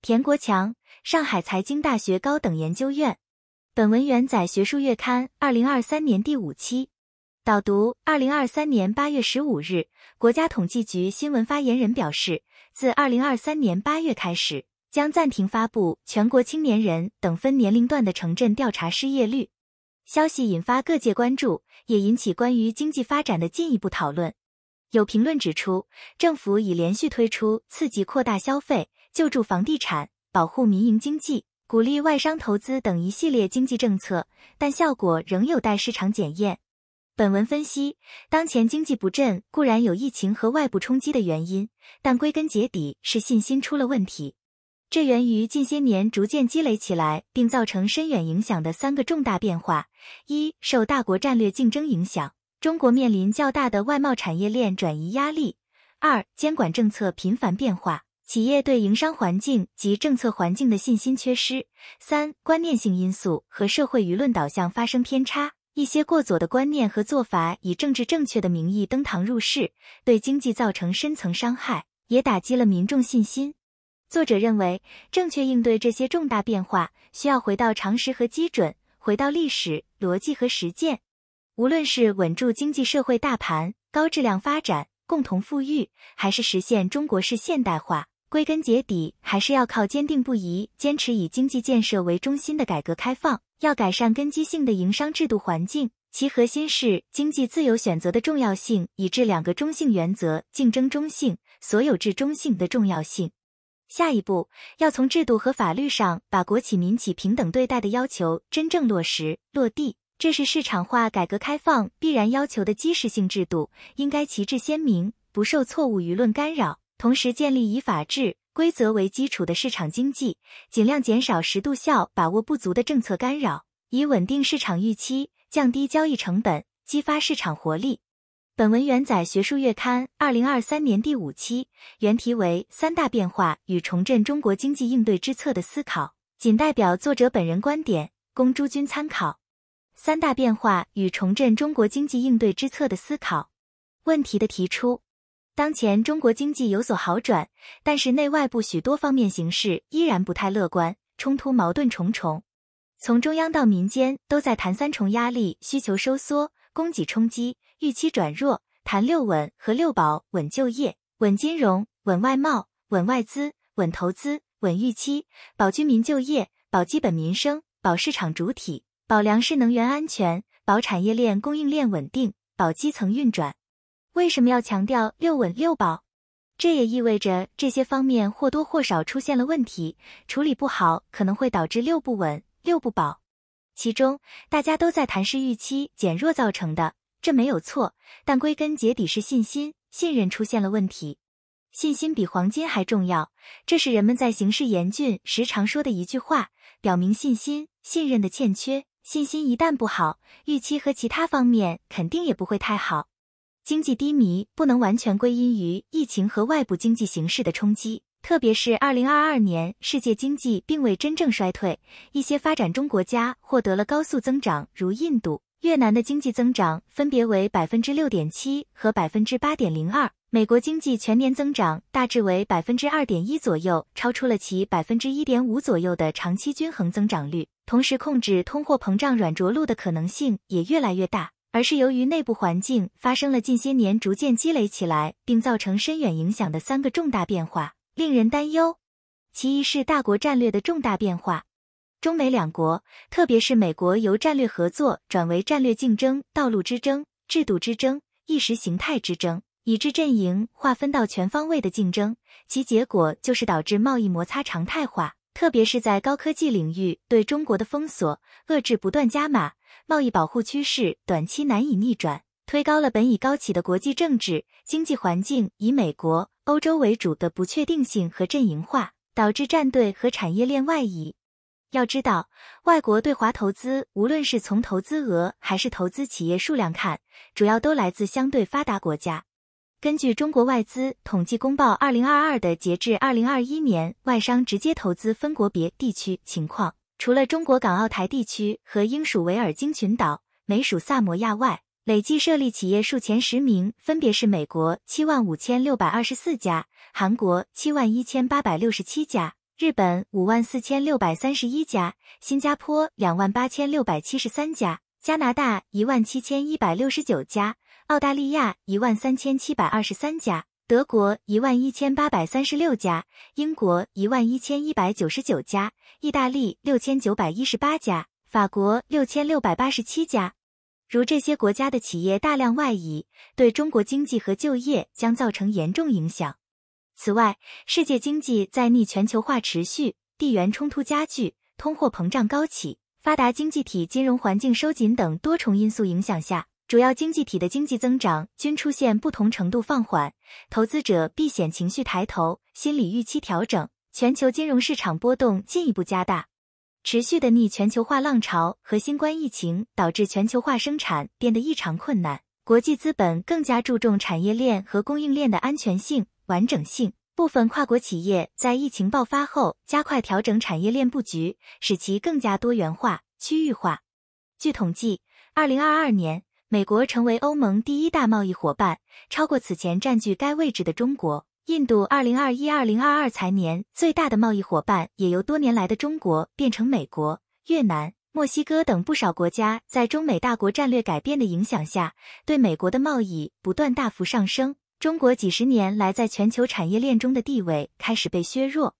田国强，上海财经大学高等研究院。本文原载《学术月刊》，二零二三年第五期。导读：二零二三年八月十五日，国家统计局新闻发言人表示，自二零二三年八月开始，将暂停发布全国青年人等分年龄段的城镇调查失业率。消息引发各界关注，也引起关于经济发展的进一步讨论。有评论指出，政府已连续推出刺激、扩大消费。救助房地产、保护民营经济、鼓励外商投资等一系列经济政策，但效果仍有待市场检验。本文分析，当前经济不振固然有疫情和外部冲击的原因，但归根结底是信心出了问题。这源于近些年逐渐积累起来并造成深远影响的三个重大变化：一、受大国战略竞争影响，中国面临较大的外贸产业链转移压力；二、监管政策频繁变化。企业对营商环境及政策环境的信心缺失。三、观念性因素和社会舆论导向发生偏差，一些过左的观念和做法以政治正确的名义登堂入室，对经济造成深层伤害，也打击了民众信心。作者认为，正确应对这些重大变化，需要回到常识和基准，回到历史逻辑和实践。无论是稳住经济社会大盘、高质量发展、共同富裕，还是实现中国式现代化。归根结底，还是要靠坚定不移坚持以经济建设为中心的改革开放，要改善根基性的营商制度环境，其核心是经济自由选择的重要性，以致两个中性原则：竞争中性、所有制中性的重要性。下一步，要从制度和法律上把国企民企平等对待的要求真正落实落地，这是市场化改革开放必然要求的基石性制度，应该旗帜鲜明，不受错误舆论干扰。同时，建立以法治规则为基础的市场经济，尽量减少“十度效把握不足”的政策干扰，以稳定市场预期、降低交易成本、激发市场活力。本文原载《学术月刊》2023年第五期，原题为《三大变化与重振中国经济应对之策的思考》，仅代表作者本人观点，供诸君参考。三大变化与重振中国经济应对之策的思考问题的提出。当前中国经济有所好转，但是内外部许多方面形势依然不太乐观，冲突矛盾重重。从中央到民间都在谈三重压力：需求收缩、供给冲击、预期转弱。谈六稳和六保：稳就业、稳金融、稳外贸、稳外资、稳投资、稳预期；保居民就业、保基本民生、保市场主体、保粮食能源安全、保产业链供应链稳定、保基层运转。为什么要强调六稳六保？这也意味着这些方面或多或少出现了问题，处理不好可能会导致六不稳六不保。其中大家都在谈是预期减弱造成的，这没有错，但归根结底是信心信任出现了问题。信心比黄金还重要，这是人们在形势严峻时常说的一句话，表明信心信任的欠缺。信心一旦不好，预期和其他方面肯定也不会太好。经济低迷不能完全归因于疫情和外部经济形势的冲击，特别是二零二二年，世界经济并未真正衰退，一些发展中国家获得了高速增长，如印度、越南的经济增长分别为百分之六点七和百分之八点零二。美国经济全年增长大致为百分之二点一左右，超出了其百分之一点五左右的长期均衡增长率，同时控制通货膨胀软着陆的可能性也越来越大。而是由于内部环境发生了近些年逐渐积累起来并造成深远影响的三个重大变化，令人担忧。其一是大国战略的重大变化，中美两国特别是美国由战略合作转为战略竞争，道路之争、制度之争、意识形态之争，以致阵营划分到全方位的竞争，其结果就是导致贸易摩擦常态化，特别是在高科技领域对中国的封锁、遏制不断加码。贸易保护趋势短期难以逆转，推高了本已高企的国际政治经济环境，以美国、欧洲为主的不确定性和阵营化，导致战队和产业链外移。要知道，外国对华投资无论是从投资额还是投资企业数量看，主要都来自相对发达国家。根据中国外资统计公报二零二二的截至二零二一年外商直接投资分国别地区情况。除了中国港澳台地区和英属维尔京群岛、美属萨摩亚外，累计设立企业数前十名分别是：美国七万五千六百二十四家、韩国七万一千八百六十七家、日本五万四千六百三十一家、新加坡两万八千六百七十三家、加拿大一万七千一百六十九家、澳大利亚一万三千七百二十三家。德国一万一千八百三十六家，英国一万一千一百九十九家，意大利六千九百一十八家，法国六千六百八十七家。如这些国家的企业大量外移，对中国经济和就业将造成严重影响。此外，世界经济在逆全球化持续、地缘冲突加剧、通货膨胀高企、发达经济体金融环境收紧等多重因素影响下。主要经济体的经济增长均出现不同程度放缓，投资者避险情绪抬头，心理预期调整，全球金融市场波动进一步加大。持续的逆全球化浪潮和新冠疫情导致全球化生产变得异常困难，国际资本更加注重产业链和供应链的安全性、完整性。部分跨国企业在疫情爆发后加快调整产业链布局，使其更加多元化、区域化。据统计，二零二二年。美国成为欧盟第一大贸易伙伴，超过此前占据该位置的中国、印度。二零二一、二零二二财年最大的贸易伙伴也由多年来的中国变成美国、越南、墨西哥等不少国家。在中美大国战略改变的影响下，对美国的贸易不断大幅上升。中国几十年来在全球产业链中的地位开始被削弱。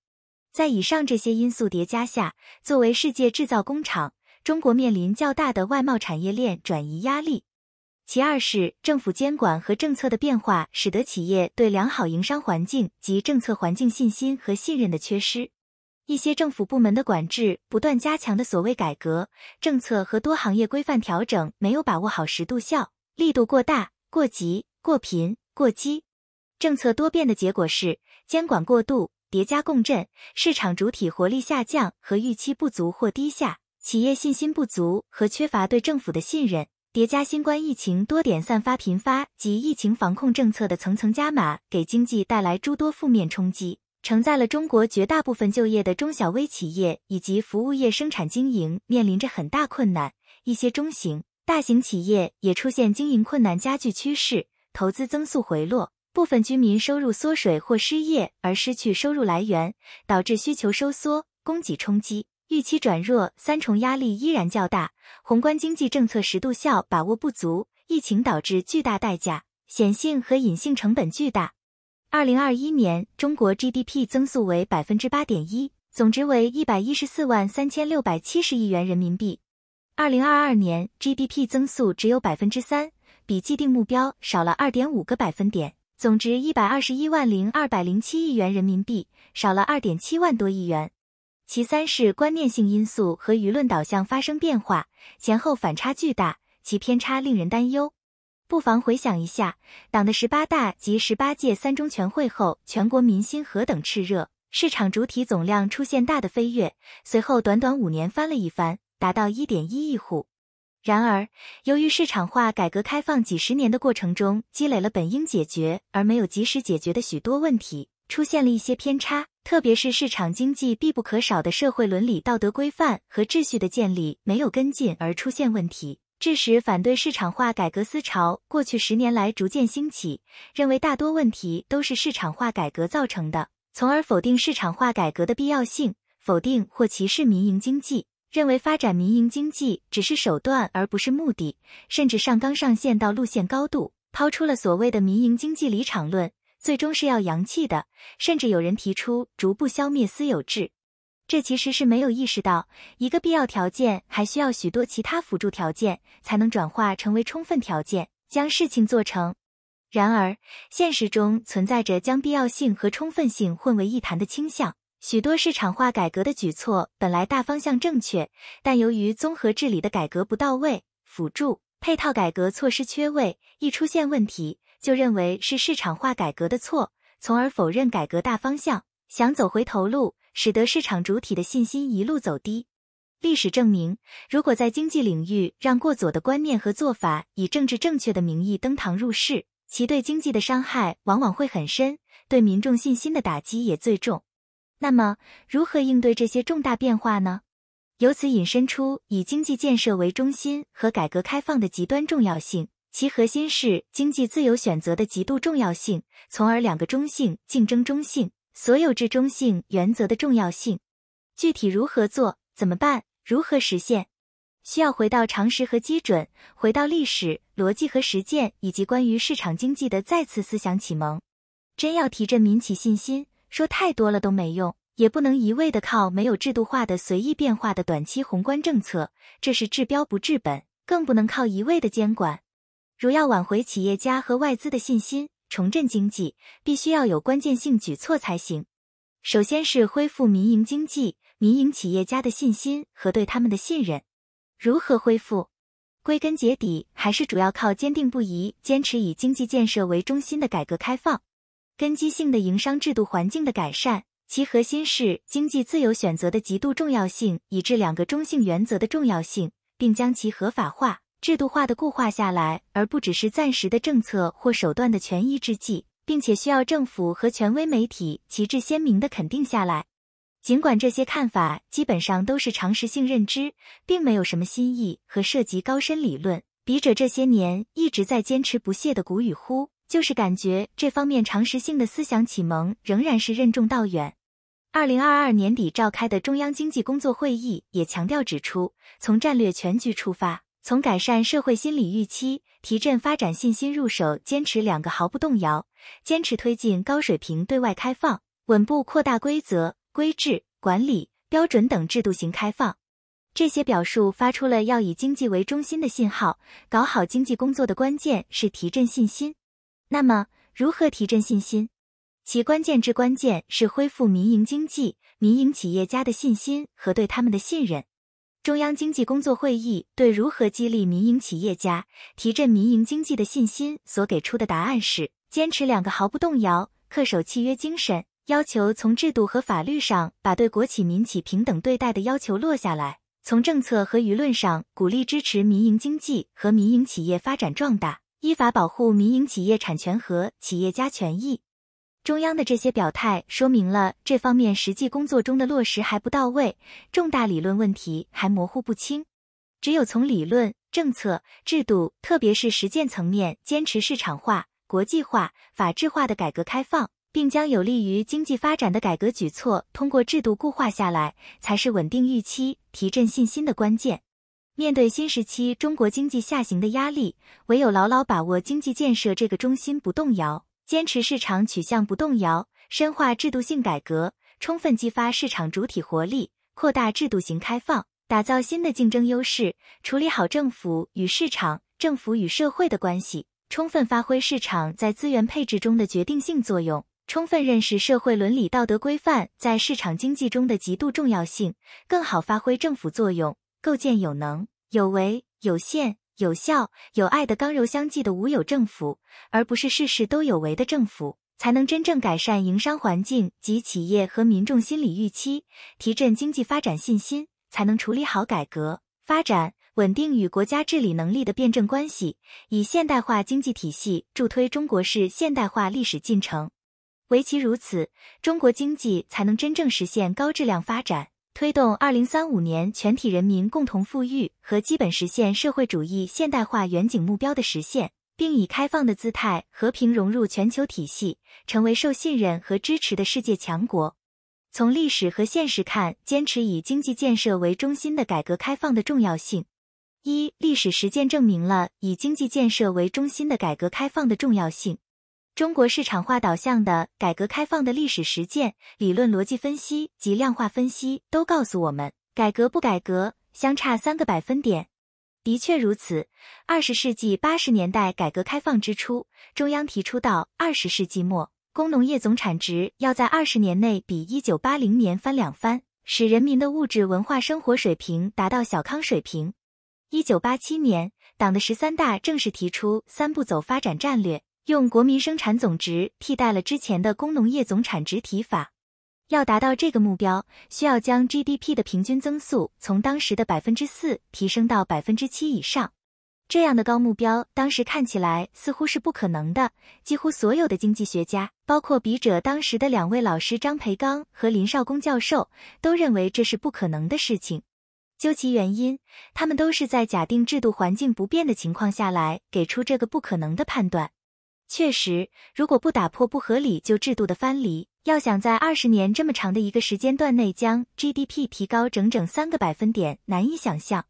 在以上这些因素叠加下，作为世界制造工厂，中国面临较大的外贸产业链转移压力。其二是政府监管和政策的变化，使得企业对良好营商环境及政策环境信心和信任的缺失。一些政府部门的管制不断加强的所谓改革政策和多行业规范调整，没有把握好时度效，力度过大、过急、过频、过激。政策多变的结果是监管过度叠加共振，市场主体活力下降和预期不足或低下，企业信心不足和缺乏对政府的信任。叠加新冠疫情多点散发、频发及疫情防控政策的层层加码，给经济带来诸多负面冲击，承载了中国绝大部分就业的中小微企业以及服务业生产经营面临着很大困难。一些中型、大型企业也出现经营困难加剧趋势，投资增速回落，部分居民收入缩水或失业而失去收入来源，导致需求收缩、供给冲击。预期转弱，三重压力依然较大，宏观经济政策适度效把握不足，疫情导致巨大代价，显性和隐性成本巨大。二零二一年中国 GDP 增速为百分之八点一，总值为一百一十四万三千六百七十亿元人民币。二零二二年 GDP 增速只有百分之三，比既定目标少了二点五个百分点，总值一百二十一万零二百零七亿元人民币，少了二点七万多亿元。其三是观念性因素和舆论导向发生变化，前后反差巨大，其偏差令人担忧。不妨回想一下，党的十八大及十八届三中全会后，全国民心何等炽热，市场主体总量出现大的飞跃，随后短短五年翻了一番，达到一点一亿户。然而，由于市场化、改革开放几十年的过程中，积累了本应解决而没有及时解决的许多问题。出现了一些偏差，特别是市场经济必不可少的社会伦理道德规范和秩序的建立没有跟进而出现问题，致使反对市场化改革思潮过去十年来逐渐兴起，认为大多问题都是市场化改革造成的，从而否定市场化改革的必要性，否定或歧视民营经济，认为发展民营经济只是手段而不是目的，甚至上纲上线到路线高度，抛出了所谓的民营经济离场论。最终是要扬弃的，甚至有人提出逐步消灭私有制，这其实是没有意识到一个必要条件还需要许多其他辅助条件才能转化成为充分条件，将事情做成。然而，现实中存在着将必要性和充分性混为一谈的倾向，许多市场化改革的举措本来大方向正确，但由于综合治理的改革不到位，辅助配套改革措施缺位，易出现问题。就认为是市场化改革的错，从而否认改革大方向，想走回头路，使得市场主体的信心一路走低。历史证明，如果在经济领域让过左的观念和做法以政治正确的名义登堂入室，其对经济的伤害往往会很深，对民众信心的打击也最重。那么，如何应对这些重大变化呢？由此引申出以经济建设为中心和改革开放的极端重要性。其核心是经济自由选择的极度重要性，从而两个中性、竞争中性、所有制中性原则的重要性。具体如何做？怎么办？如何实现？需要回到常识和基准，回到历史、逻辑和实践，以及关于市场经济的再次思想启蒙。真要提振民企信心，说太多了都没用，也不能一味的靠没有制度化的随意变化的短期宏观政策，这是治标不治本，更不能靠一味的监管。如要挽回企业家和外资的信心，重振经济，必须要有关键性举措才行。首先是恢复民营经济、民营企业家的信心和对他们的信任。如何恢复？归根结底，还是主要靠坚定不移坚持以经济建设为中心的改革开放，根基性的营商制度环境的改善。其核心是经济自由选择的极度重要性，以至两个中性原则的重要性，并将其合法化。制度化的固化下来，而不只是暂时的政策或手段的权宜之计，并且需要政府和权威媒体旗帜鲜明的肯定下来。尽管这些看法基本上都是常识性认知，并没有什么新意和涉及高深理论，笔者这些年一直在坚持不懈的鼓与呼，就是感觉这方面常识性的思想启蒙仍然是任重道远。二零二二年底召开的中央经济工作会议也强调指出，从战略全局出发。从改善社会心理预期、提振发展信心入手，坚持两个毫不动摇，坚持推进高水平对外开放，稳步扩大规则、规制、管理、标准等制度型开放。这些表述发出了要以经济为中心的信号。搞好经济工作的关键是提振信心。那么，如何提振信心？其关键之关键是恢复民营经济、民营企业家的信心和对他们的信任。中央经济工作会议对如何激励民营企业家、提振民营经济的信心所给出的答案是：坚持两个毫不动摇，恪守契约精神，要求从制度和法律上把对国企、民企平等对待的要求落下来，从政策和舆论上鼓励支持民营经济和民营企业发展壮大，依法保护民营企业产权和企业家权益。中央的这些表态，说明了这方面实际工作中的落实还不到位，重大理论问题还模糊不清。只有从理论、政策、制度，特别是实践层面，坚持市场化、国际化、法治化的改革开放，并将有利于经济发展的改革举措通过制度固化下来，才是稳定预期、提振信心的关键。面对新时期中国经济下行的压力，唯有牢牢把握经济建设这个中心不动摇。坚持市场取向不动摇，深化制度性改革，充分激发市场主体活力，扩大制度型开放，打造新的竞争优势。处理好政府与市场、政府与社会的关系，充分发挥市场在资源配置中的决定性作用。充分认识社会伦理道德规范在市场经济中的极度重要性，更好发挥政府作用，构建有能、有为、有限、有效有爱的刚柔相济的无有政府，而不是事事都有为的政府，才能真正改善营商环境及企业和民众心理预期，提振经济发展信心，才能处理好改革发展稳定与国家治理能力的辩证关系，以现代化经济体系助推中国式现代化历史进程。唯其如此，中国经济才能真正实现高质量发展。推动二零三五年全体人民共同富裕和基本实现社会主义现代化远景目标的实现，并以开放的姿态和平融入全球体系，成为受信任和支持的世界强国。从历史和现实看，坚持以经济建设为中心的改革开放的重要性。一、历史实践证明了以经济建设为中心的改革开放的重要性。中国市场化导向的改革开放的历史实践、理论逻辑分析及量化分析都告诉我们，改革不改革相差三个百分点。的确如此。二十世纪八十年代改革开放之初，中央提出到二十世纪末，工农业总产值要在二十年内比一九八零年翻两番，使人民的物质文化生活水平达到小康水平。一九八七年，党的十三大正式提出三步走发展战略。用国民生产总值替代了之前的工农业总产值提法，要达到这个目标，需要将 GDP 的平均增速从当时的百分之四提升到百分之七以上。这样的高目标，当时看起来似乎是不可能的。几乎所有的经济学家，包括笔者当时的两位老师张培刚和林少公教授，都认为这是不可能的事情。究其原因，他们都是在假定制度环境不变的情况下来给出这个不可能的判断。确实，如果不打破不合理旧制度的藩篱，要想在二十年这么长的一个时间段内将 GDP 提高整整三个百分点，难以想象。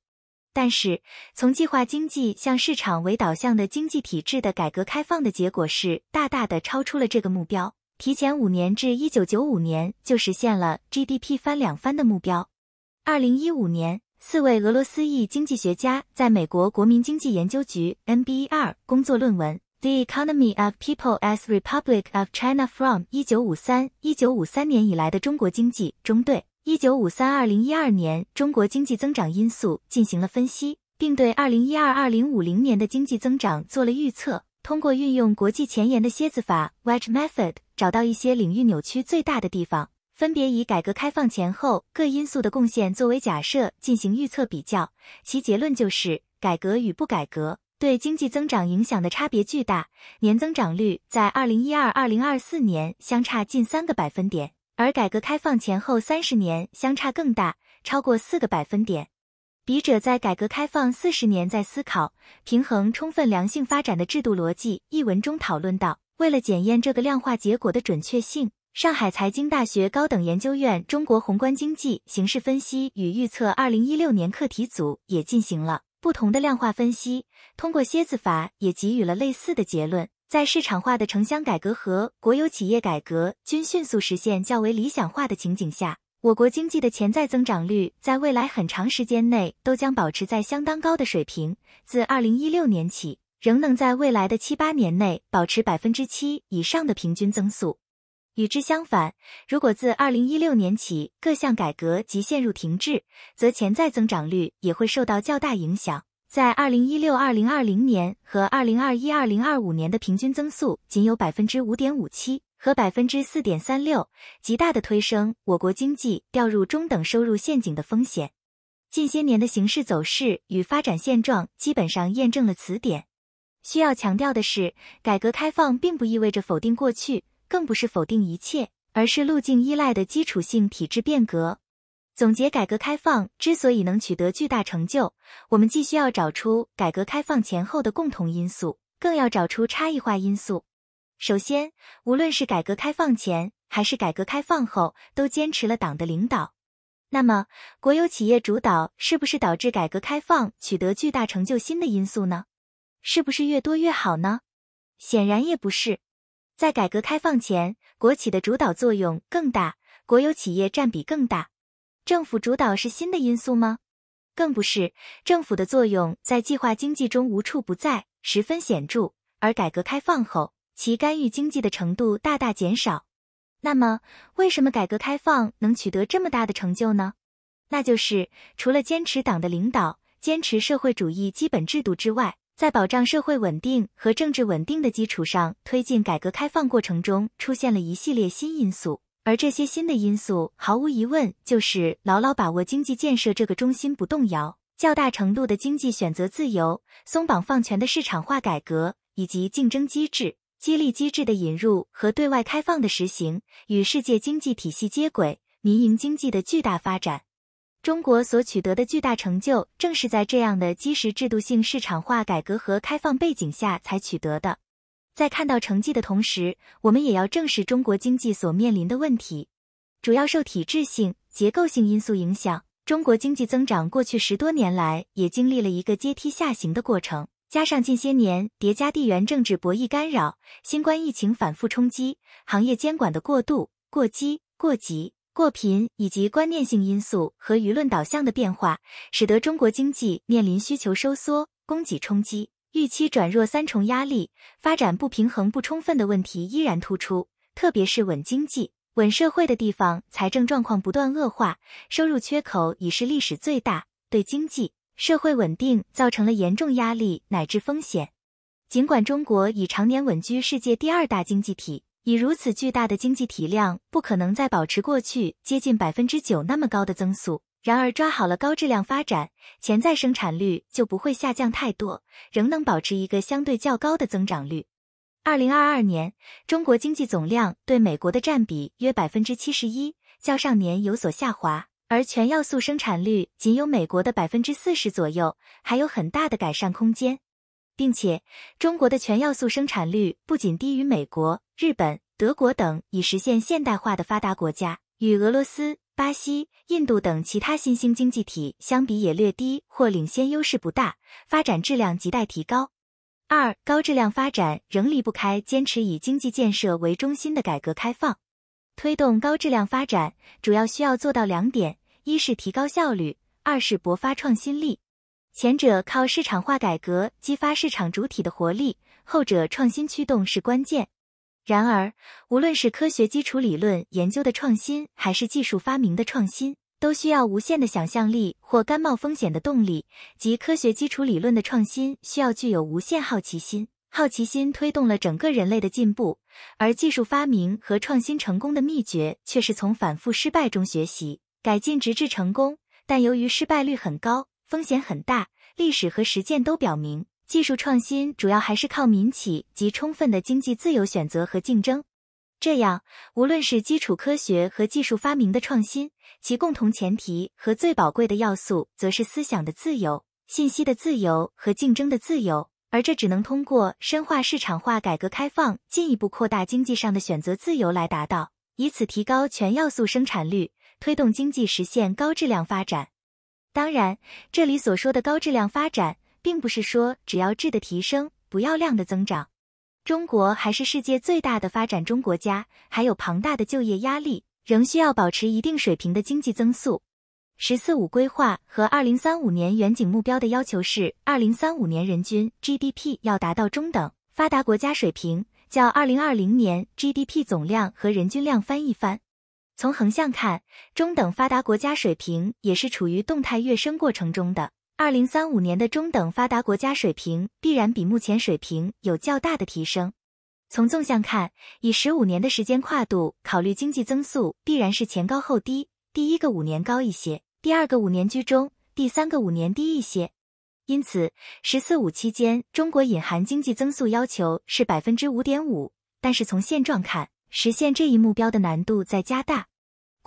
但是，从计划经济向市场为导向的经济体制的改革开放的结果是大大的超出了这个目标，提前五年至一九九五年就实现了 GDP 翻两番的目标。二零一五年，四位俄罗斯裔经济学家在美国国民经济研究局 （NBER） 工作论文。The economy of People's Republic of China from 1953. 1953年以来的中国经济中，对1953-2012年中国经济增长因素进行了分析，并对2012-2050年的经济增长做了预测。通过运用国际前沿的蝎子法 （Wedge Method），找到一些领域扭曲最大的地方，分别以改革开放前后各因素的贡献作为假设进行预测比较。其结论就是：改革与不改革。对经济增长影响的差别巨大，年增长率在二零一二、二零二四年相差近三个百分点，而改革开放前后三十年相差更大，超过四个百分点。笔者在《改革开放四十年：在思考平衡充分良性发展的制度逻辑》一文中讨论到，为了检验这个量化结果的准确性，上海财经大学高等研究院中国宏观经济形势分析与预测二零一六年课题组也进行了。不同的量化分析通过蝎子法也给予了类似的结论。在市场化的城乡改革和国有企业改革均迅速实现较为理想化的情景下，我国经济的潜在增长率在未来很长时间内都将保持在相当高的水平，自二零一六年起，仍能在未来的七八年内保持百分之七以上的平均增速。与之相反，如果自二零一六年起各项改革即陷入停滞，则潜在增长率也会受到较大影响。在二零一六、二零二零年和二零二一、二零二五年的平均增速仅有百分之五点五七和百分之四点三六，极大的推升我国经济掉入中等收入陷阱的风险。近些年的形势走势与发展现状基本上验证了此点。需要强调的是，改革开放并不意味着否定过去。更不是否定一切，而是路径依赖的基础性体制变革。总结改革开放之所以能取得巨大成就，我们既需要找出改革开放前后的共同因素，更要找出差异化因素。首先，无论是改革开放前还是改革开放后，都坚持了党的领导。那么，国有企业主导是不是导致改革开放取得巨大成就新的因素呢？是不是越多越好呢？显然也不是。在改革开放前，国企的主导作用更大，国有企业占比更大。政府主导是新的因素吗？更不是，政府的作用在计划经济中无处不在，十分显著。而改革开放后，其干预经济的程度大大减少。那么，为什么改革开放能取得这么大的成就呢？那就是除了坚持党的领导、坚持社会主义基本制度之外。在保障社会稳定和政治稳定的基础上，推进改革开放过程中出现了一系列新因素，而这些新的因素，毫无疑问就是牢牢把握经济建设这个中心不动摇，较大程度的经济选择自由、松绑放权的市场化改革，以及竞争机制、激励机制的引入和对外开放的实行，与世界经济体系接轨，民营经济的巨大发展。中国所取得的巨大成就，正是在这样的基石、制度性、市场化改革和开放背景下才取得的。在看到成绩的同时，我们也要正视中国经济所面临的问题，主要受体制性、结构性因素影响。中国经济增长过去十多年来也经历了一个阶梯下行的过程，加上近些年叠加地缘政治博弈干扰、新冠疫情反复冲击、行业监管的过度、过激、过急。过频以及观念性因素和舆论导向的变化，使得中国经济面临需求收缩、供给冲击、预期转弱三重压力，发展不平衡不充分的问题依然突出。特别是稳经济、稳社会的地方财政状况不断恶化，收入缺口已是历史最大，对经济社会稳定造成了严重压力乃至风险。尽管中国已常年稳居世界第二大经济体。以如此巨大的经济体量，不可能再保持过去接近百分之九那么高的增速。然而，抓好了高质量发展，潜在生产率就不会下降太多，仍能保持一个相对较高的增长率。二零二二年，中国经济总量对美国的占比约百分之七十一，较上年有所下滑，而全要素生产率仅有美国的百分之四十左右，还有很大的改善空间。并且，中国的全要素生产率不仅低于美国。日本、德国等已实现现代化的发达国家，与俄罗斯、巴西、印度等其他新兴经济体相比，也略低或领先优势不大，发展质量亟待提高。二、高质量发展仍离不开坚持以经济建设为中心的改革开放。推动高质量发展，主要需要做到两点：一是提高效率，二是勃发创新力。前者靠市场化改革激发市场主体的活力，后者创新驱动是关键。然而，无论是科学基础理论研究的创新，还是技术发明的创新，都需要无限的想象力或甘冒风险的动力；即科学基础理论的创新需要具有无限好奇心。好奇心推动了整个人类的进步，而技术发明和创新成功的秘诀却是从反复失败中学习、改进，直至成功。但由于失败率很高，风险很大，历史和实践都表明。技术创新主要还是靠民企及充分的经济自由选择和竞争，这样无论是基础科学和技术发明的创新，其共同前提和最宝贵的要素，则是思想的自由、信息的自由和竞争的自由，而这只能通过深化市场化、改革开放，进一步扩大经济上的选择自由来达到，以此提高全要素生产率，推动经济实现高质量发展。当然，这里所说的高质量发展。并不是说只要质的提升，不要量的增长。中国还是世界最大的发展中国家，还有庞大的就业压力，仍需要保持一定水平的经济增速。十四五规划和二零三五年远景目标的要求是，二零三五年人均 GDP 要达到中等发达国家水平，较二零二零年 GDP 总量和人均量翻一番。从横向看，中等发达国家水平也是处于动态跃升过程中的。二零三五年的中等发达国家水平必然比目前水平有较大的提升。从纵向看，以十五年的时间跨度考虑经济增速，必然是前高后低。第一个五年高一些，第二个五年居中，第三个五年低一些。因此，“十四五”期间中国隐含经济增速要求是百分之五点五，但是从现状看，实现这一目标的难度在加大。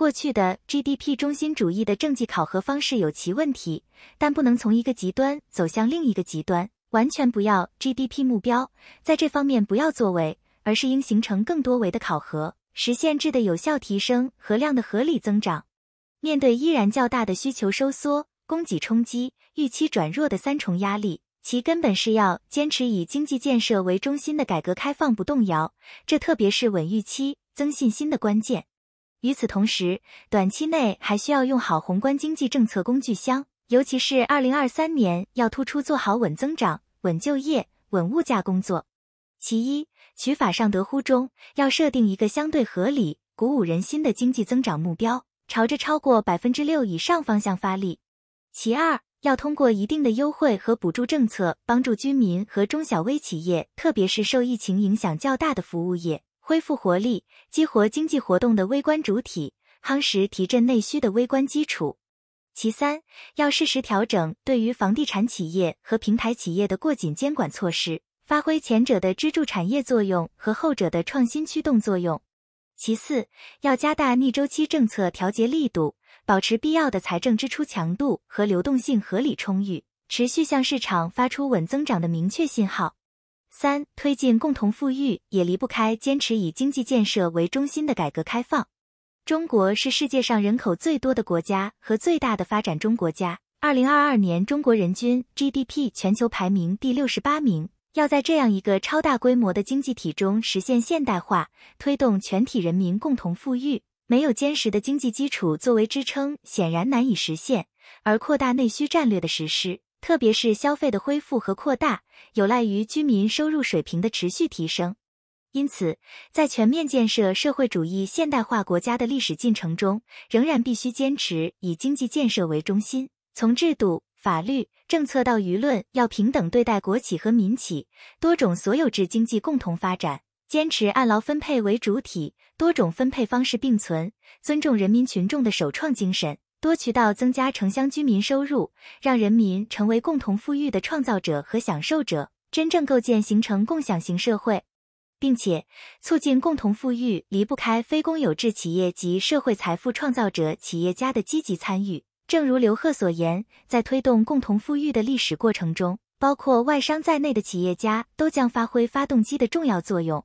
过去的 GDP 中心主义的政绩考核方式有其问题，但不能从一个极端走向另一个极端，完全不要 GDP 目标，在这方面不要作为，而是应形成更多维的考核，实现质的有效提升和量的合理增长。面对依然较大的需求收缩、供给冲击、预期转弱的三重压力，其根本是要坚持以经济建设为中心的改革开放不动摇，这特别是稳预期、增信心的关键。与此同时，短期内还需要用好宏观经济政策工具箱，尤其是二零二三年要突出做好稳增长、稳就业、稳物价工作。其一，取法上得乎中，要设定一个相对合理、鼓舞人心的经济增长目标，朝着超过百分之六以上方向发力。其二，要通过一定的优惠和补助政策，帮助居民和中小微企业，特别是受疫情影响较大的服务业。恢复活力，激活经济活动的微观主体，夯实提振内需的微观基础。其三，要适时调整对于房地产企业和平台企业的过紧监管措施，发挥前者的支柱产业作用和后者的创新驱动作用。其四，要加大逆周期政策调节力度，保持必要的财政支出强度和流动性合理充裕，持续向市场发出稳增长的明确信号。三推进共同富裕也离不开坚持以经济建设为中心的改革开放。中国是世界上人口最多的国家和最大的发展中国家。二零二二年中国人均 GDP 全球排名第六十八名。要在这样一个超大规模的经济体中实现现代化，推动全体人民共同富裕，没有坚实的经济基础作为支撑，显然难以实现。而扩大内需战略的实施。特别是消费的恢复和扩大，有赖于居民收入水平的持续提升。因此，在全面建设社会主义现代化国家的历史进程中，仍然必须坚持以经济建设为中心，从制度、法律、政策到舆论，要平等对待国企和民企，多种所有制经济共同发展，坚持按劳分配为主体，多种分配方式并存，尊重人民群众的首创精神。多渠道增加城乡居民收入，让人民成为共同富裕的创造者和享受者，真正构建形成共享型社会，并且促进共同富裕离不开非公有制企业及社会财富创造者企业家的积极参与。正如刘鹤所言，在推动共同富裕的历史过程中，包括外商在内的企业家都将发挥发动机的重要作用，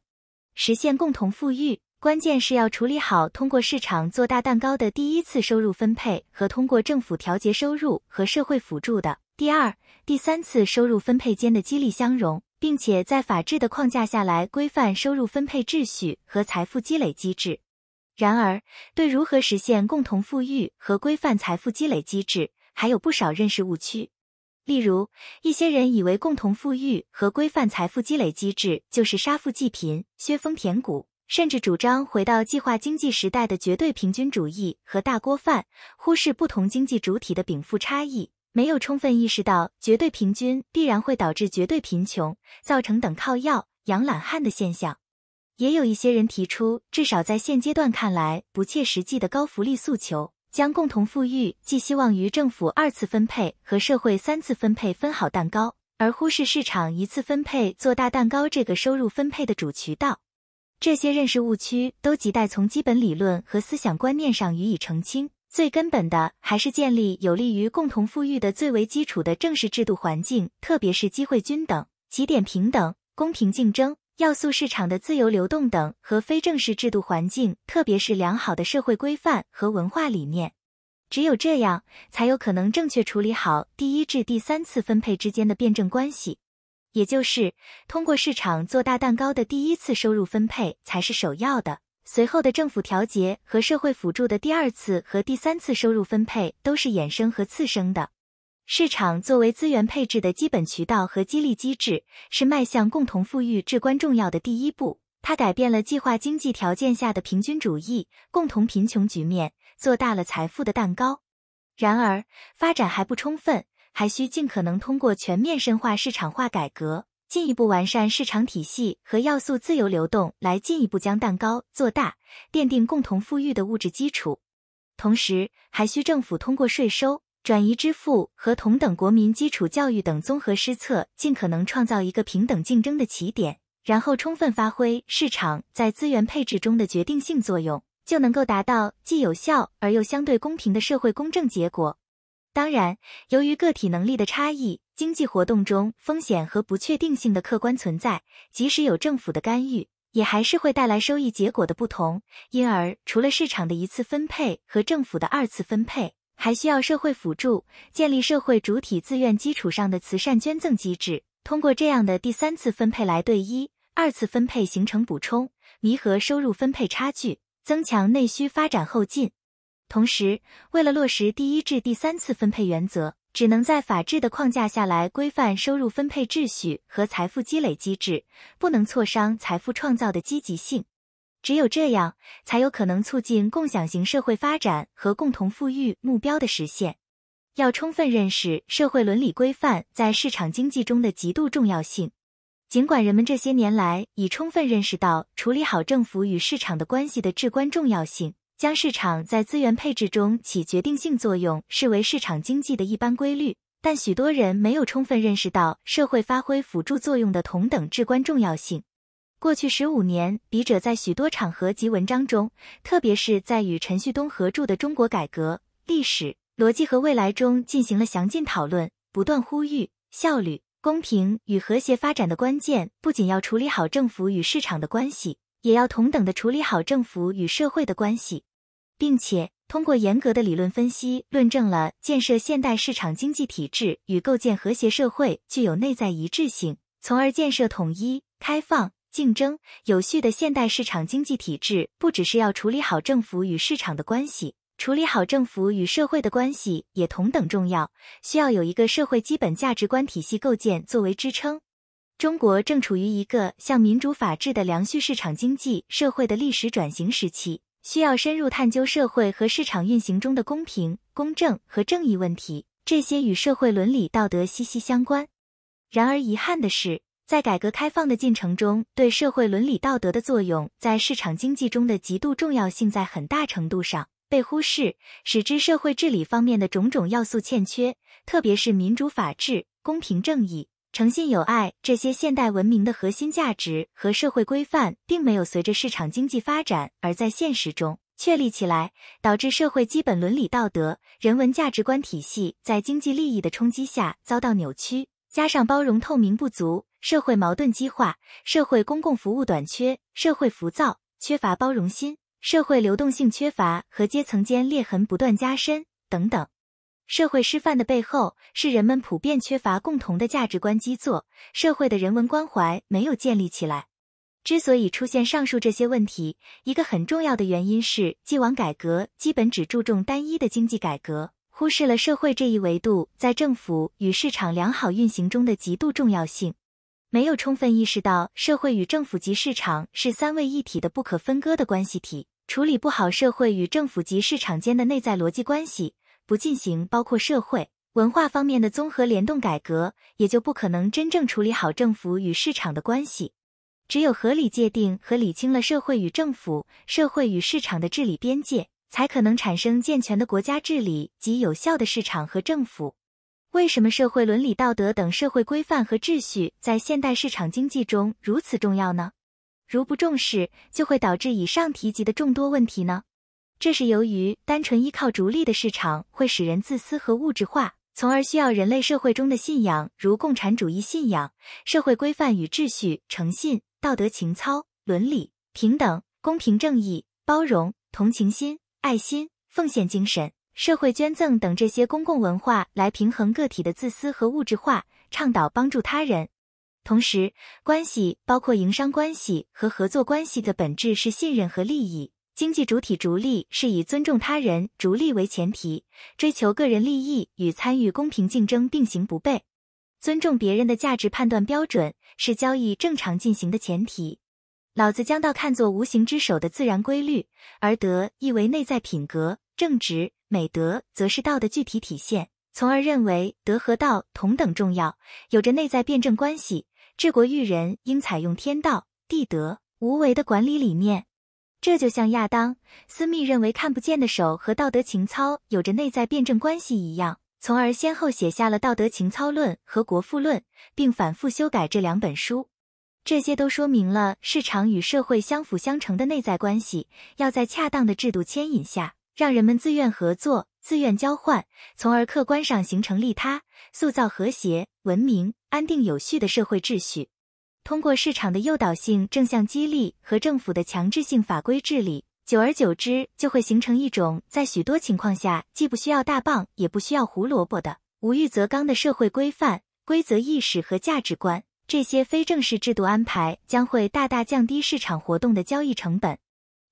实现共同富裕。关键是要处理好通过市场做大蛋糕的第一次收入分配和通过政府调节收入和社会辅助的第二、第三次收入分配间的激励相容，并且在法治的框架下来规范收入分配秩序和财富积累机制。然而，对如何实现共同富裕和规范财富积累机制，还有不少认识误区。例如，一些人以为共同富裕和规范财富积累机制就是杀富济贫、削峰填谷。甚至主张回到计划经济时代的绝对平均主义和大锅饭，忽视不同经济主体的禀赋差异，没有充分意识到绝对平均必然会导致绝对贫穷，造成等靠要养懒汉的现象。也有一些人提出，至少在现阶段看来不切实际的高福利诉求，将共同富裕寄希望于政府二次分配和社会三次分配分好蛋糕，而忽视市场一次分配做大蛋糕这个收入分配的主渠道。这些认识误区都亟待从基本理论和思想观念上予以澄清。最根本的还是建立有利于共同富裕的最为基础的正式制度环境，特别是机会均等、起点平等、公平竞争、要素市场的自由流动等，和非正式制度环境，特别是良好的社会规范和文化理念。只有这样，才有可能正确处理好第一至第三次分配之间的辩证关系。也就是通过市场做大蛋糕的第一次收入分配才是首要的，随后的政府调节和社会辅助的第二次和第三次收入分配都是衍生和次生的。市场作为资源配置的基本渠道和激励机制，是迈向共同富裕至关重要的第一步。它改变了计划经济条件下的平均主义、共同贫穷局面，做大了财富的蛋糕。然而，发展还不充分。还需尽可能通过全面深化市场化改革，进一步完善市场体系和要素自由流动，来进一步将蛋糕做大，奠定共同富裕的物质基础。同时，还需政府通过税收、转移支付和同等国民基础教育等综合施策，尽可能创造一个平等竞争的起点，然后充分发挥市场在资源配置中的决定性作用，就能够达到既有效而又相对公平的社会公正结果。当然，由于个体能力的差异，经济活动中风险和不确定性的客观存在，即使有政府的干预，也还是会带来收益结果的不同。因而，除了市场的一次分配和政府的二次分配，还需要社会辅助，建立社会主体自愿基础上的慈善捐赠机制，通过这样的第三次分配来对一二次分配形成补充，弥合收入分配差距，增强内需发展后劲。同时，为了落实第一至第三次分配原则，只能在法治的框架下来规范收入分配秩序和财富积累机制，不能挫伤财富创造的积极性。只有这样，才有可能促进共享型社会发展和共同富裕目标的实现。要充分认识社会伦理规范在市场经济中的极度重要性，尽管人们这些年来已充分认识到处理好政府与市场的关系的至关重要性。将市场在资源配置中起决定性作用视为市场经济的一般规律，但许多人没有充分认识到社会发挥辅助作用的同等至关重要性。过去十五年，笔者在许多场合及文章中，特别是在与陈旭东合著的《中国改革历史逻辑和未来》中进行了详尽讨论，不断呼吁效率、公平与和谐发展的关键不仅要处理好政府与市场的关系。也要同等的处理好政府与社会的关系，并且通过严格的理论分析，论证了建设现代市场经济体制与构建和谐社会具有内在一致性，从而建设统一、开放、竞争、有序的现代市场经济体制，不只是要处理好政府与市场的关系，处理好政府与社会的关系也同等重要，需要有一个社会基本价值观体系构建作为支撑。中国正处于一个向民主法治的良序市场经济社会的历史转型时期，需要深入探究社会和市场运行中的公平、公正和正义问题，这些与社会伦理道德息息相关。然而，遗憾的是，在改革开放的进程中，对社会伦理道德的作用在市场经济中的极度重要性，在很大程度上被忽视，使之社会治理方面的种种要素欠缺，特别是民主法治、公平正义。诚信、友爱这些现代文明的核心价值和社会规范，并没有随着市场经济发展而在现实中确立起来，导致社会基本伦理道德、人文价值观体系在经济利益的冲击下遭到扭曲。加上包容透明不足，社会矛盾激化，社会公共服务短缺，社会浮躁，缺乏包容心，社会流动性缺乏和阶层间裂痕不断加深等等。社会失范的背后是人们普遍缺乏共同的价值观基座，社会的人文关怀没有建立起来。之所以出现上述这些问题，一个很重要的原因是，既往改革基本只注重单一的经济改革，忽视了社会这一维度在政府与市场良好运行中的极度重要性，没有充分意识到社会与政府及市场是三位一体的不可分割的关系体，处理不好社会与政府及市场间的内在逻辑关系。不进行包括社会文化方面的综合联动改革，也就不可能真正处理好政府与市场的关系。只有合理界定和理清了社会与政府、社会与市场的治理边界，才可能产生健全的国家治理及有效的市场和政府。为什么社会伦理道德等社会规范和秩序在现代市场经济中如此重要呢？如不重视，就会导致以上提及的众多问题呢？这是由于单纯依靠逐利的市场会使人自私和物质化，从而需要人类社会中的信仰，如共产主义信仰、社会规范与秩序、诚信、道德情操、伦理、平等、公平正义、包容、同情心、爱心、奉献精神、社会捐赠等这些公共文化来平衡个体的自私和物质化，倡导帮助他人。同时，关系包括营商关系和合作关系的本质是信任和利益。经济主体逐利是以尊重他人逐利为前提，追求个人利益与参与公平竞争并行不悖。尊重别人的价值判断标准是交易正常进行的前提。老子将道看作无形之手的自然规律，而德意为内在品格、正直美德，则是道的具体体现，从而认为德和道同等重要，有着内在辩证关系。治国育人应采用天道地德无为的管理理念。这就像亚当·斯密认为看不见的手和道德情操有着内在辩证关系一样，从而先后写下了《道德情操论》和《国富论》，并反复修改这两本书。这些都说明了市场与社会相辅相成的内在关系，要在恰当的制度牵引下，让人们自愿合作、自愿交换，从而客观上形成利他，塑造和谐、文明、安定、有序的社会秩序。通过市场的诱导性正向激励和政府的强制性法规治理，久而久之就会形成一种在许多情况下既不需要大棒也不需要胡萝卜的“无欲则刚”的社会规范、规则意识和价值观。这些非正式制度安排将会大大降低市场活动的交易成本，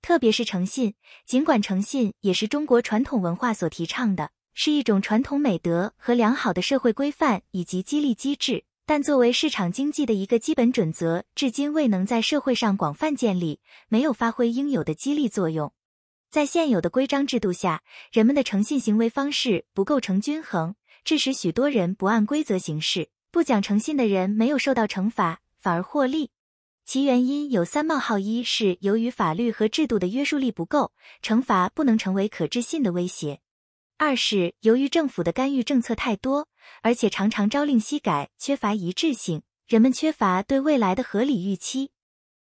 特别是诚信。尽管诚信也是中国传统文化所提倡的，是一种传统美德和良好的社会规范以及激励机制。但作为市场经济的一个基本准则，至今未能在社会上广泛建立，没有发挥应有的激励作用。在现有的规章制度下，人们的诚信行为方式不构成均衡，致使许多人不按规则行事，不讲诚信的人没有受到惩罚，反而获利。其原因有三：冒号一是由于法律和制度的约束力不够，惩罚不能成为可置信的威胁。二是由于政府的干预政策太多，而且常常朝令夕改，缺乏一致性，人们缺乏对未来的合理预期。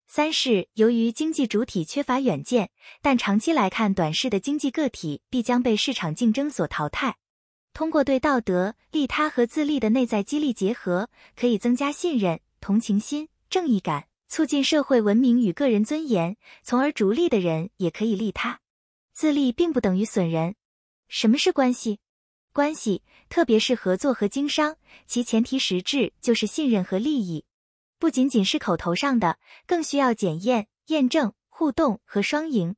三是由于经济主体缺乏远见，但长期来看，短视的经济个体必将被市场竞争所淘汰。通过对道德、利他和自利的内在激励结合，可以增加信任、同情心、正义感，促进社会文明与个人尊严，从而逐利的人也可以利他。自利并不等于损人。什么是关系？关系，特别是合作和经商，其前提实质就是信任和利益，不仅仅是口头上的，更需要检验、验证、互动和双赢。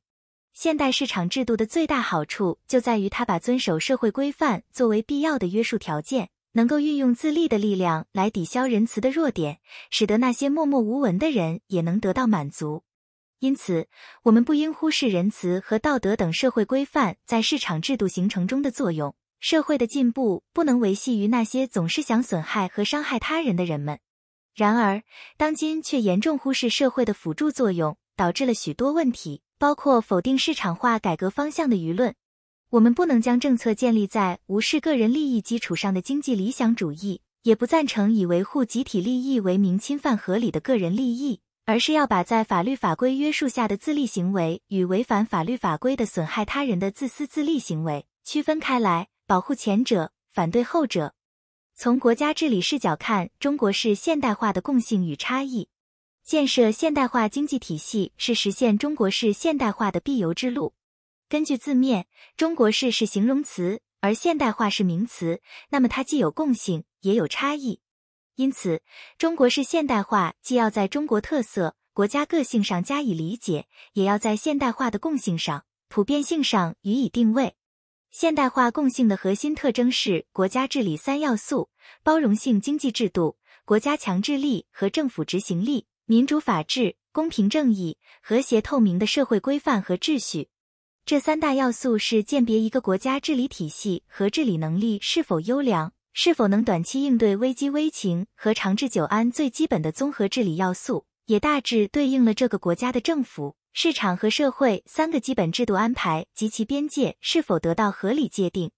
现代市场制度的最大好处就在于，它把遵守社会规范作为必要的约束条件，能够运用自立的力量来抵消仁慈的弱点，使得那些默默无闻的人也能得到满足。因此，我们不应忽视仁慈和道德等社会规范在市场制度形成中的作用。社会的进步不能维系于那些总是想损害和伤害他人的人们。然而，当今却严重忽视社会的辅助作用，导致了许多问题，包括否定市场化改革方向的舆论。我们不能将政策建立在无视个人利益基础上的经济理想主义，也不赞成以维护集体利益为名侵犯合理的个人利益。而是要把在法律法规约束下的自利行为与违反法律法规的损害他人的自私自利行为区分开来，保护前者，反对后者。从国家治理视角看，中国式现代化的共性与差异，建设现代化经济体系是实现中国式现代化的必由之路。根据字面，中国式是形容词，而现代化是名词，那么它既有共性，也有差异。因此，中国式现代化既要在中国特色国家个性上加以理解，也要在现代化的共性上、普遍性上予以定位。现代化共性的核心特征是国家治理三要素：包容性经济制度、国家强制力和政府执行力、民主法治、公平正义、和谐透明的社会规范和秩序。这三大要素是鉴别一个国家治理体系和治理能力是否优良。是否能短期应对危机危情和长治久安最基本的综合治理要素，也大致对应了这个国家的政府、市场和社会三个基本制度安排及其边界是否得到合理界定。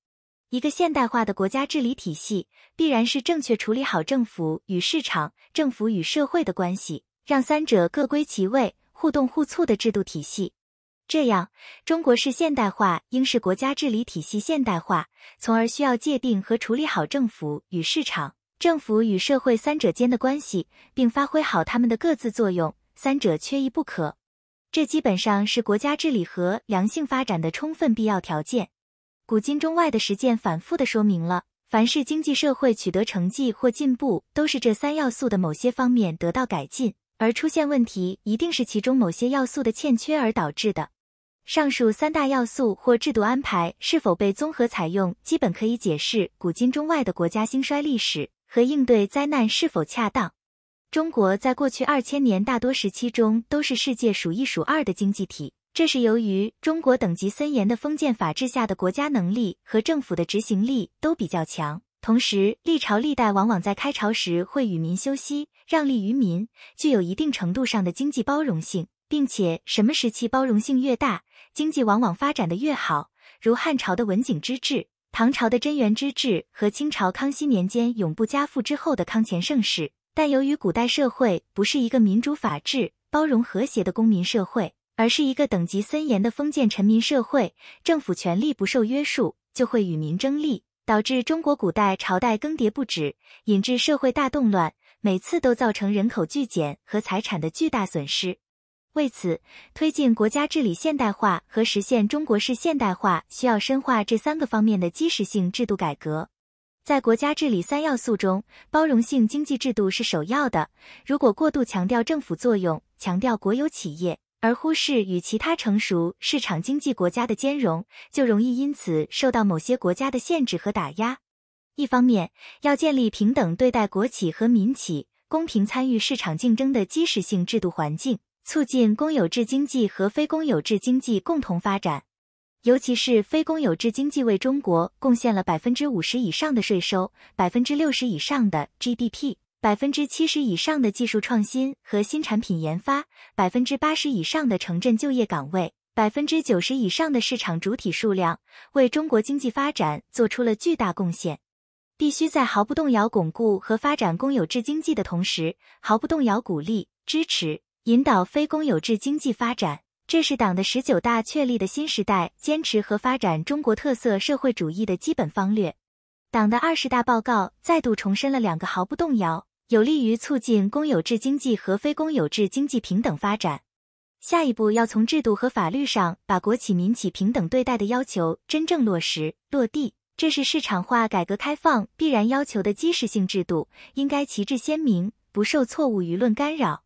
一个现代化的国家治理体系，必然是正确处理好政府与市场、政府与社会的关系，让三者各归其位、互动互促的制度体系。这样，中国式现代化应是国家治理体系现代化，从而需要界定和处理好政府与市场、政府与社会三者间的关系，并发挥好他们的各自作用，三者缺一不可。这基本上是国家治理和良性发展的充分必要条件。古今中外的实践反复的说明了，凡是经济社会取得成绩或进步，都是这三要素的某些方面得到改进；而出现问题，一定是其中某些要素的欠缺而导致的。上述三大要素或制度安排是否被综合采用，基本可以解释古今中外的国家兴衰历史和应对灾难是否恰当。中国在过去二千年大多时期中都是世界数一数二的经济体，这是由于中国等级森严的封建法制下的国家能力和政府的执行力都比较强，同时历朝历代往往在开朝时会与民休息，让利于民，具有一定程度上的经济包容性，并且什么时期包容性越大。经济往往发展的越好，如汉朝的文景之治、唐朝的贞元之治和清朝康熙年间永不加赋之后的康乾盛世。但由于古代社会不是一个民主法治、包容和谐的公民社会，而是一个等级森严的封建臣民社会，政府权力不受约束，就会与民争利，导致中国古代朝代更迭不止，引致社会大动乱，每次都造成人口剧减和财产的巨大损失。为此，推进国家治理现代化和实现中国式现代化，需要深化这三个方面的基石性制度改革。在国家治理三要素中，包容性经济制度是首要的。如果过度强调政府作用，强调国有企业，而忽视与其他成熟市场经济国家的兼容，就容易因此受到某些国家的限制和打压。一方面，要建立平等对待国企和民企、公平参与市场竞争的基石性制度环境。促进公有制经济和非公有制经济共同发展，尤其是非公有制经济为中国贡献了百分之五十以上的税收、百分之六十以上的 GDP、百分之七十以上的技术创新和新产品研发、百分之八十以上的城镇就业岗位、百分之九十以上的市场主体数量，为中国经济发展做出了巨大贡献。必须在毫不动摇巩固和发展公有制经济的同时，毫不动摇鼓励、支持。引导非公有制经济发展，这是党的十九大确立的新时代坚持和发展中国特色社会主义的基本方略。党的二十大报告再度重申了两个毫不动摇，有利于促进公有制经济和非公有制经济平等发展。下一步要从制度和法律上把国企民企平等对待的要求真正落实落地，这是市场化改革开放必然要求的基石性制度，应该旗帜鲜明，不受错误舆论干扰。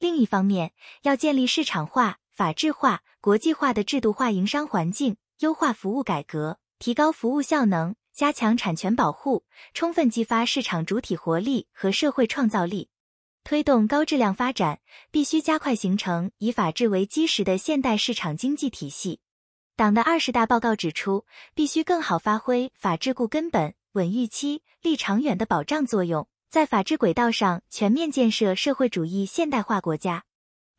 另一方面，要建立市场化、法治化、国际化的制度化营商环境，优化服务改革，提高服务效能，加强产权保护，充分激发市场主体活力和社会创造力，推动高质量发展，必须加快形成以法治为基石的现代市场经济体系。党的二十大报告指出，必须更好发挥法治固根本、稳预期、立长远的保障作用。在法治轨道上全面建设社会主义现代化国家，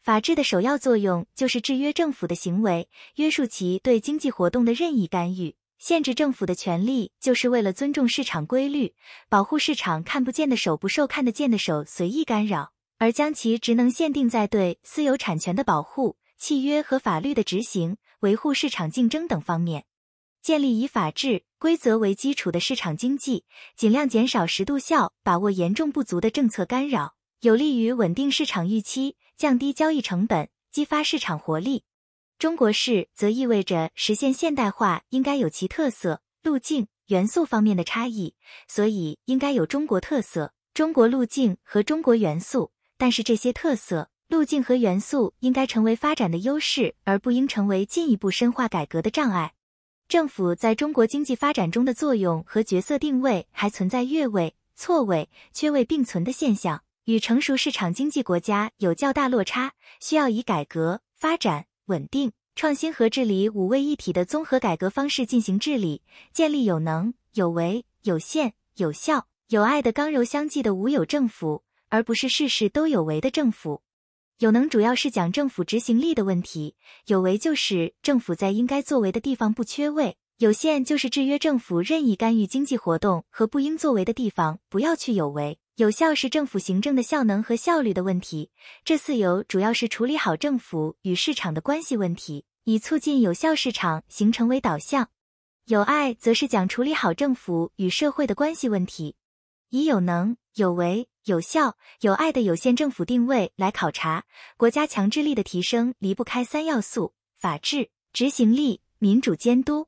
法治的首要作用就是制约政府的行为，约束其对经济活动的任意干预，限制政府的权利，就是为了尊重市场规律，保护市场看不见的手不受看得见的手随意干扰，而将其职能限定在对私有产权的保护、契约和法律的执行、维护市场竞争等方面。建立以法治规则为基础的市场经济，尽量减少“十度效”把握严重不足的政策干扰，有利于稳定市场预期、降低交易成本、激发市场活力。中国式则意味着实现现代化应该有其特色、路径、元素方面的差异，所以应该有中国特色、中国路径和中国元素。但是这些特色、路径和元素应该成为发展的优势，而不应成为进一步深化改革的障碍。政府在中国经济发展中的作用和角色定位，还存在越位、错位、缺位并存的现象，与成熟市场经济国家有较大落差，需要以改革、发展、稳定、创新和治理五位一体的综合改革方式进行治理，建立有能、有为、有限、有效、有爱的刚柔相济的无有政府，而不是事事都有为的政府。有能主要是讲政府执行力的问题，有为就是政府在应该作为的地方不缺位，有限就是制约政府任意干预经济活动和不应作为的地方不要去有为，有效是政府行政的效能和效率的问题。这四有主要是处理好政府与市场的关系问题，以促进有效市场形成为导向，有爱则是讲处理好政府与社会的关系问题，以有能有为。有效有爱的有限政府定位来考察，国家强制力的提升离不开三要素：法治、执行力、民主监督。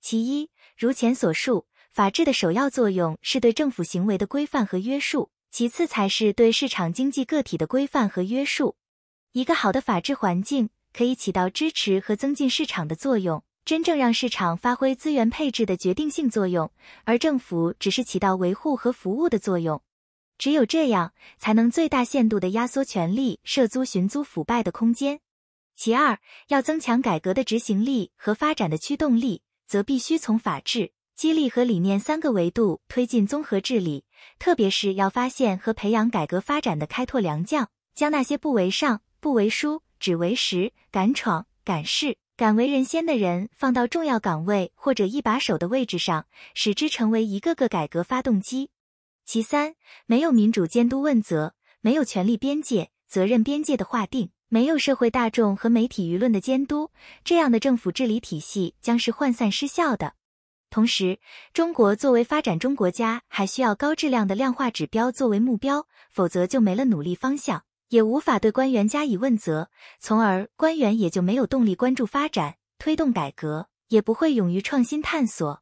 其一，如前所述，法治的首要作用是对政府行为的规范和约束，其次才是对市场经济个体的规范和约束。一个好的法治环境可以起到支持和增进市场的作用，真正让市场发挥资源配置的决定性作用，而政府只是起到维护和服务的作用。只有这样，才能最大限度地压缩权力涉租寻租腐败的空间。其二，要增强改革的执行力和发展的驱动力，则必须从法治、激励和理念三个维度推进综合治理，特别是要发现和培养改革发展的开拓良将，将那些不为上、不为书、只为实、敢闯、敢试、敢为人先的人放到重要岗位或者一把手的位置上，使之成为一个个改革发动机。其三，没有民主监督问责，没有权力边界、责任边界的划定，没有社会大众和媒体舆论的监督，这样的政府治理体系将是涣散失效的。同时，中国作为发展中国家，还需要高质量的量化指标作为目标，否则就没了努力方向，也无法对官员加以问责，从而官员也就没有动力关注发展、推动改革，也不会勇于创新探索。